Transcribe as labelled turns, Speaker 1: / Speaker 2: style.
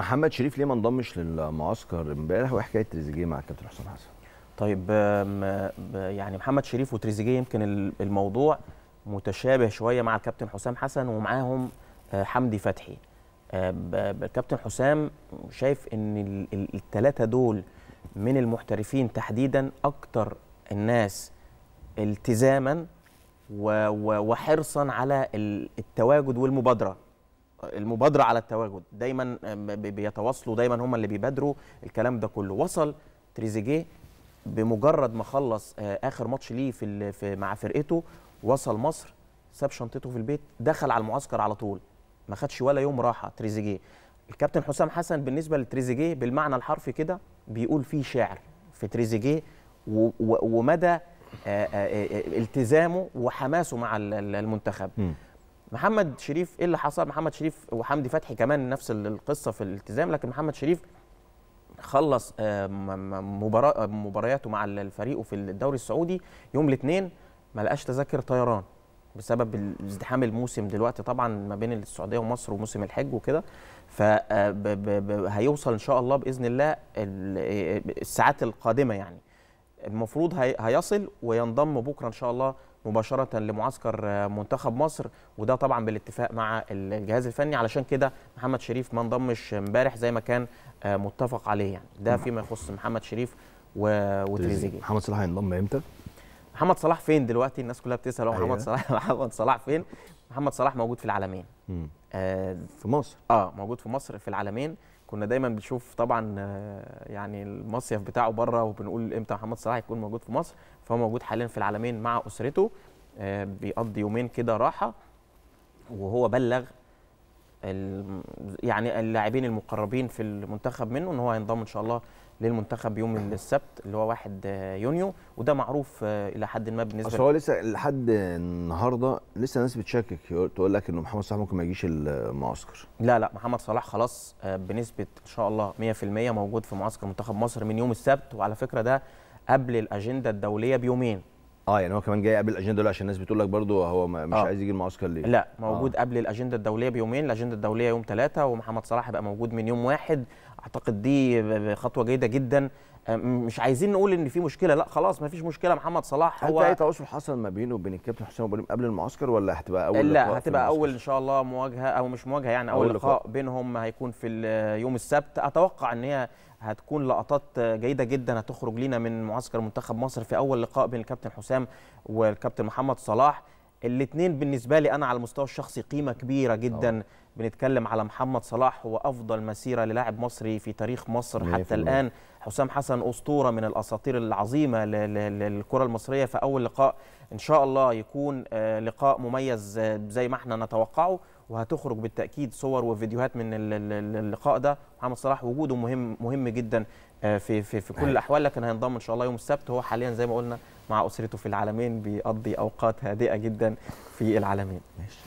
Speaker 1: محمد شريف ليه ما انضمش للمعسكر امبارح وحكايه تريزيجيه مع الكابتن حسام حسن طيب يعني محمد شريف وتريزيجيه يمكن الموضوع متشابه شويه مع الكابتن حسام حسن ومعاهم آه، حمدي فتحي آه، الكابتن حسام شايف ان الثلاثه دول من المحترفين تحديدا اكتر الناس التزاما وحرصا على التواجد والمبادره المبادره على التواجد دايما بيتواصلوا دايما هم اللي بيبادروا الكلام ده كله وصل تريزيجيه بمجرد ما خلص آه، اخر ماتش ليه في, مع فرقته وصل مصر ساب شنطته في البيت دخل على المعسكر على طول ما خدش ولا يوم راحه تريزيجيه الكابتن حسام حسن بالنسبه لتريزيجيه بالمعنى الحرفي كده بيقول فيه شعر في تريزيجيه ومدى آه، آه، التزامه وحماسه مع المنتخب م. محمد شريف ايه اللي حصل محمد شريف وحمدي فتحي كمان نفس القصه في الالتزام لكن محمد شريف خلص آه، مباراة مبارياته مع فريقه في الدوري السعودي يوم الاثنين ما لقاش تذاكر طيران بسبب ازدحام الموسم دلوقتي طبعا ما بين السعوديه ومصر وموسم الحج وكده فهيوصل آه، ان شاء الله باذن الله آه، الساعات القادمه يعني المفروض هيصل وينضم بكره ان شاء الله مباشره لمعسكر منتخب مصر وده طبعا بالاتفاق مع الجهاز الفني علشان كده محمد شريف ما انضمش امبارح زي ما كان آه، متفق عليه يعني ده فيما يخص محمد شريف وتريزيجيه محمد صلاح هينضم امتى؟ محمد صلاح فين دلوقتي الناس كلها بتسال هو محمد أيوة. صلاح محمد صلاح فين؟ محمد صلاح موجود في العالمين. آه في مصر اه موجود في مصر في العالمين كنا دايما بنشوف طبعا آه، يعني المصيف بتاعه بره وبنقول امتى محمد صلاح يكون موجود في مصر فهو موجود حاليا في العالمين مع اسرته آه، بيقضي يومين كده راحه وهو بلغ يعني اللاعبين المقربين في المنتخب منه ان هو هينضم ان شاء الله للمنتخب يوم السبت اللي هو 1 آه، يونيو وده معروف آه، الى حد ما بالنسبه اصل هو لسه لحد النهارده لسه ناس بتشكك تقول لك ان محمد صلاح ممكن ما يجيش المعسكر لا لا محمد صلاح خلاص آه، بنسبه ان شاء الله 100% موجود في معسكر منتخب مصر من يوم السبت وعلى فكره ده قبل الاجنده الدوليه بيومين اه يعني هو كمان جاي قبل الاجنده دلوقتي عشان الناس بتقول لك برضه هو مش آه. عايز يجي المعسكر ليه لا آه. موجود آه. قبل الاجنده الدوليه بيومين الاجنده الدوليه يوم ثلاثه ومحمد صلاح هيبقى موجود من يوم واحد اعتقد دي خطوه جيده جدا مش عايزين نقول ان في مشكله لا خلاص ما فيش مشكله محمد صلاح هو هل اي تواصل حصل ما بينه وبين الكابتن حسام ابو قبل المعسكر ولا هتبقى اول لا هتبقى اول ان شاء الله مواجهه او مش مواجهه يعني اول, أول لقاء, لقاء بينهم هيكون في يوم السبت اتوقع ان هي هتكون لقطات جيده جدا هتخرج لينا من معسكر منتخب مصر في اول لقاء بين الكابتن حسام والكابتن محمد صلاح الاثنين بالنسبه لي انا على المستوى الشخصي قيمه كبيره جدا أوه. بنتكلم على محمد صلاح هو افضل مسيره للاعب مصري في تاريخ مصر حتى الان حسام حسن اسطوره من الاساطير العظيمه للكره المصريه فاول لقاء ان شاء الله يكون آه، لقاء مميز آه، زي ما احنا نتوقعه وهتخرج بالتاكيد صور وفيديوهات من اللقاء ده محمد صلاح وجوده مهم مهم جدا آه، في في في كل أيوة. الاحوال لكن هينضم ان شاء الله يوم السبت هو حاليا زي ما قلنا مع اسرته في العالمين بيقضي اوقات هادئه جدا في العالمين ماشي